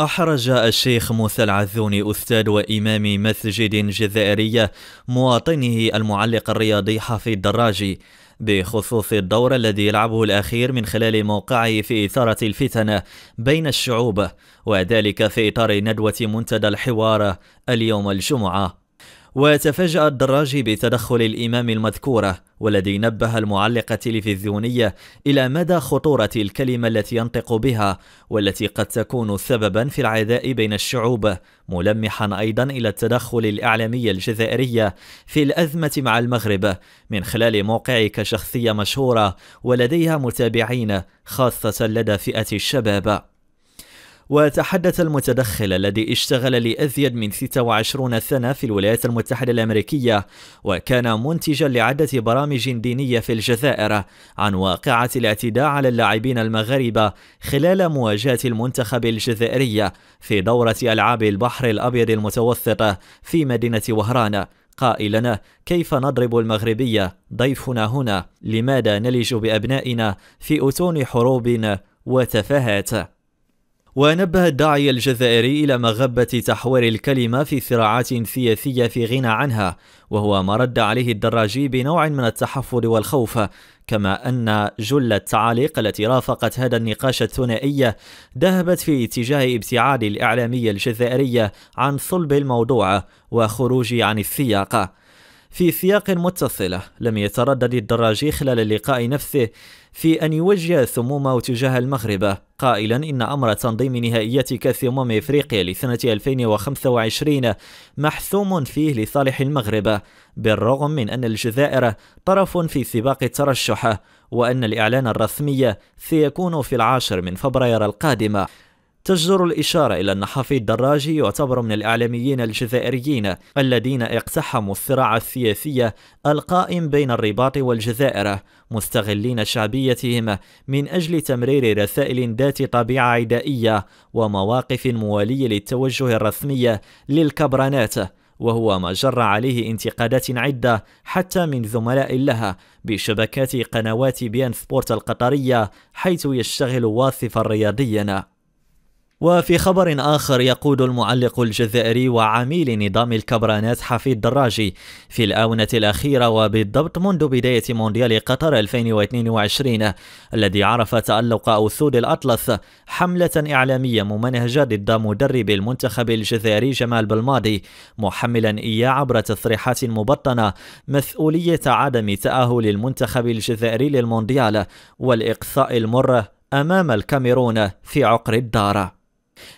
أحرج الشيخ موسى العذوني أستاذ وإمام مسجد جزائرية مواطنه المعلق الرياضي حفي الدراجي بخصوص الدور الذي يلعبه الأخير من خلال موقعه في إثارة الفتن بين الشعوب وذلك في إطار ندوة منتدى الحوار اليوم الجمعة وتفاجأ الدراجي بتدخل الإمام المذكورة والذي نبه المعلق التلفزيوني إلى مدى خطورة الكلمة التي ينطق بها والتي قد تكون سببا في العداء بين الشعوب ملمحا أيضا إلى التدخل الإعلامي الجزائري في الأزمة مع المغرب من خلال موقعك شخصية مشهورة ولديها متابعين خاصة لدى فئة الشباب وتحدث المتدخل الذي اشتغل لأزيد من 26 سنة في الولايات المتحدة الأمريكية وكان منتجا لعدة برامج دينية في الجزائر عن واقعة الاعتداء على اللاعبين المغاربة خلال مواجهة المنتخب الجزائري في دورة ألعاب البحر الأبيض المتوسط في مدينة وهران قائلا كيف نضرب المغربية ضيفنا هنا لماذا نلج بأبنائنا في أتون حروب وتفاهات ونبه الداعي الجزائري إلى مغبة تحوير الكلمة في صراعات سياسية في غنى عنها وهو ما رد عليه الدراجي بنوع من التحفظ والخوف كما أن جل التعاليق التي رافقت هذا النقاش الثنائي ذهبت في اتجاه ابتعاد الإعلامية الجزائرية عن صلب الموضوع وخروج عن السياق في سياق متصلة لم يتردد الدراجي خلال اللقاء نفسه في أن يوجه ثمومه تجاه المغرب قائلا إن أمر تنظيم نهائيات كأس أمم إفريقيا لسنة 2025 محسوم فيه لصالح المغرب بالرغم من أن الجزائر طرف في سباق الترشح وأن الإعلان الرسمي سيكون في العاشر من فبراير القادمة تجدر الإشارة إلى أن حفيد دراجي يعتبر من الإعلاميين الجزائريين الذين اقتحموا الصراع السياسي القائم بين الرباط والجزائر مستغلين شعبيتهم من أجل تمرير رسائل ذات طبيعة عدائية ومواقف موالية للتوجه الرسمي للكبرانات وهو ما جر عليه انتقادات عدة حتى من زملاء لها بشبكات قنوات بي ان سبورت القطرية حيث يشتغل واصفا رياضيا وفي خبر آخر يقود المعلق الجزائري وعميل نظام الكبرانات حفيد دراجي في الآونة الأخيرة وبالضبط منذ بداية مونديال قطر 2022 الذي عرف تألق أسود الأطلس حملة إعلامية ممنهجة ضد مدرب المنتخب الجزائري جمال بالماضي محملا إياه عبر تصريحات مبطنة مسؤولية عدم تأهل المنتخب الجزائري للمونديال والإقصاء المر أمام الكاميرون في عقر الدار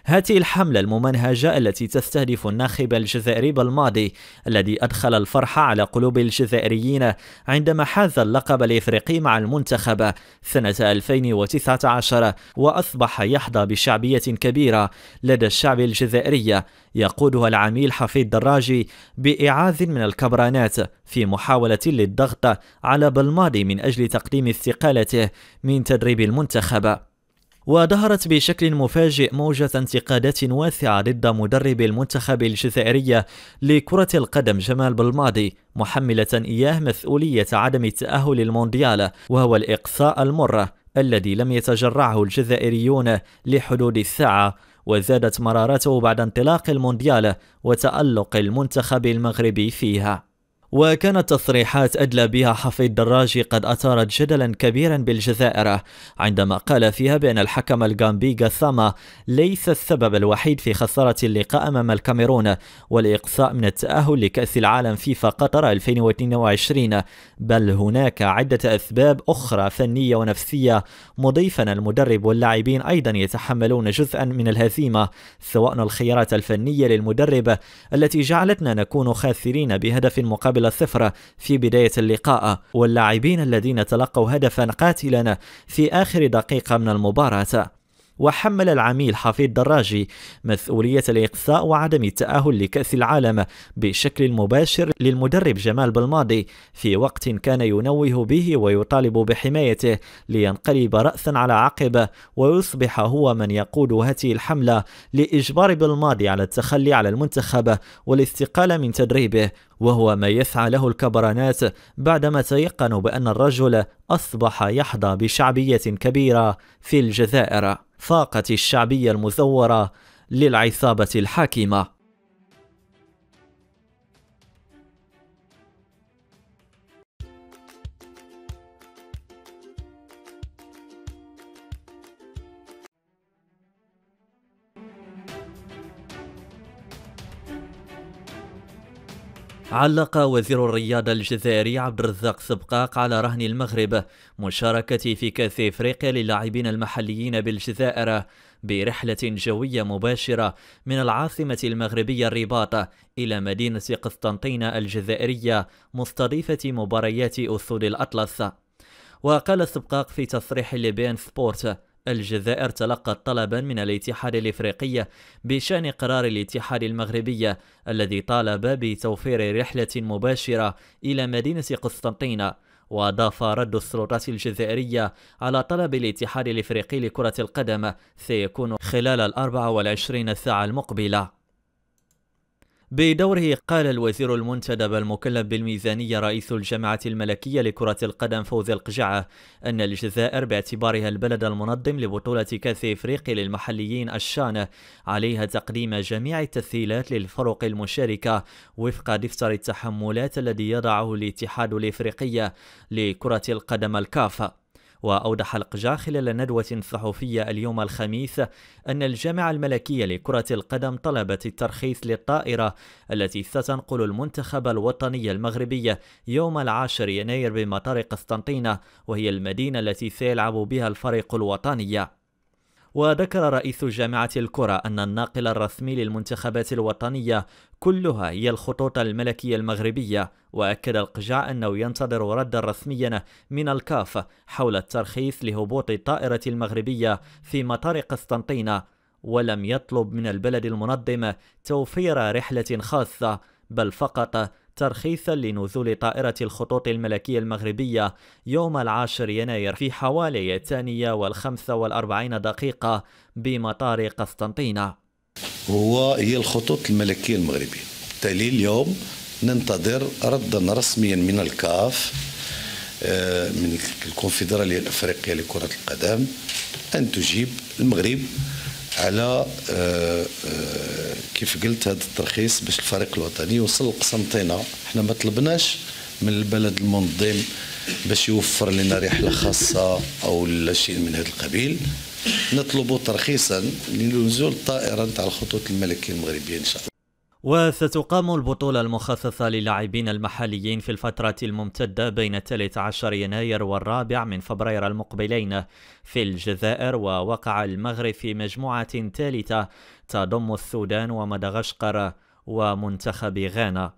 هذه الحملة الممنهجة التي تستهدف الناخب الجزائري بالماضي الذي أدخل الفرحة على قلوب الجزائريين عندما حاز اللقب الإفريقي مع المنتخب سنة 2019 وأصبح يحظى بشعبية كبيرة لدى الشعب الجزائري يقودها العميل حفيد دراجي بإعاز من الكبرانات في محاولة للضغط على بالماضي من أجل تقديم استقالته من تدريب المنتخب ودهرت بشكل مفاجئ موجة انتقادات واسعة ضد مدرب المنتخب الجزائري لكرة القدم جمال بالماضي محملة إياه مسؤولية عدم التأهل المونديال وهو الإقصاء المر الذي لم يتجرعه الجزائريون لحدود الساعة وزادت مرارته بعد انطلاق المونديال وتألق المنتخب المغربي فيها وكانت تصريحات أدلى بها حفي الدراجي قد أثارت جدلا كبيرا بالجزائر عندما قال فيها بأن الحكم الغامبي غاثاما ليس السبب الوحيد في خسارة اللقاء أمام الكاميرون والإقصاء من التأهل لكأس العالم فيفا قطر 2022 بل هناك عدة أسباب أخرى فنية ونفسية مضيفا المدرب واللاعبين أيضا يتحملون جزءا من الهزيمة سواء الخيارات الفنية للمدرب التي جعلتنا نكون خاسرين بهدف مقابل مقابل الصفر في بداية اللقاء واللاعبين الذين تلقوا هدفا قاتلا في آخر دقيقة من المباراة وحمل العميل حفيد دراجي مسؤولية الإقصاء وعدم التأهل لكأس العالم بشكل مباشر للمدرب جمال بالماضي في وقت كان ينوه به ويطالب بحمايته لينقلب رأسا على عقب ويصبح هو من يقود هذه الحملة لإجبار بالماضي على التخلي على المنتخب والاستقالة من تدريبه وهو ما يسعى له الكبرانات بعدما تيقنوا بأن الرجل أصبح يحظى بشعبية كبيرة في الجزائر فاقت الشعبية المزورة للعصابة الحاكمة علق وزير الرياضة الجزائري عبد الرزاق سبقاق على رهن المغرب مشاركة في كأس إفريقيا للاعبين المحليين بالجزائر برحلة جوية مباشرة من العاصمة المغربية الرباط إلى مدينة قسطنطينة الجزائرية مستضيفة مباريات أسود الأطلس وقال سبقاق في تصريح لبين سبورت الجزائر تلقت طلبا من الاتحاد الافريقي بشان قرار الاتحاد المغربي الذي طالب بتوفير رحله مباشره الى مدينه قسطنطينه وأضاف رد السلطات الجزائرية على طلب الاتحاد الإفريقي لكرة القدم سيكون خلال الأربع والعشرين ساعة المقبلة بدوره قال الوزير المنتدب المكلف بالميزانية رئيس الجامعة الملكية لكرة القدم فوز القجعة أن الجزائر باعتبارها البلد المنظم لبطولة كأس إفريقيا للمحليين الشان عليها تقديم جميع التسهيلات للفرق المشاركة وفق دفتر التحملات الذي يضعه الاتحاد الإفريقي لكرة القدم الكاف وأوضح القجا خلال ندوة صحفية اليوم الخميس أن الجامعة الملكية لكرة القدم طلبت الترخيص للطائرة التي ستنقل المنتخب الوطني المغربي يوم العاشر يناير بمطار قسطنطينة وهي المدينة التي سيلعب بها الفريق الوطني وذكر رئيس جامعة الكرة أن الناقل الرسمي للمنتخبات الوطنية كلها هي الخطوط الملكية المغربية وأكد القجع أنه ينتظر ردا رسميا من الكاف حول الترخيص لهبوط الطائرة المغربية في مطار قسطنطينة ولم يطلب من البلد المنظم توفير رحلة خاصة بل فقط ترخيصا لنزول طائرة الخطوط الملكية المغربية يوم العاشر يناير في حوالي الثانية والخمسة والأربعين دقيقة بمطار قسطنطينة هو هي الخطوط الملكيه المغربيه بالتالي اليوم ننتظر ردا رسميا من الكاف آه، من الكونفدراليه الافريقيه لكره القدم ان تجيب المغرب على آه، آه، كيف قلت هذا الترخيص باش الفريق الوطني يوصل لقسنطينه حنا ما طلبناش من البلد المنظم باش يوفر لنا رحله خاصه او شيء من هذا القبيل نطلب ترخيصا لنزول الطائرة نتاع الخطوط الملكية المغربية إن شاء الله وستقام البطولة المخصصة للاعبين المحليين في الفترة الممتدة بين 13 يناير والرابع من فبراير المقبلين في الجزائر ووقع المغرب في مجموعة ثالثة تضم السودان ومدغشقر ومنتخب غانا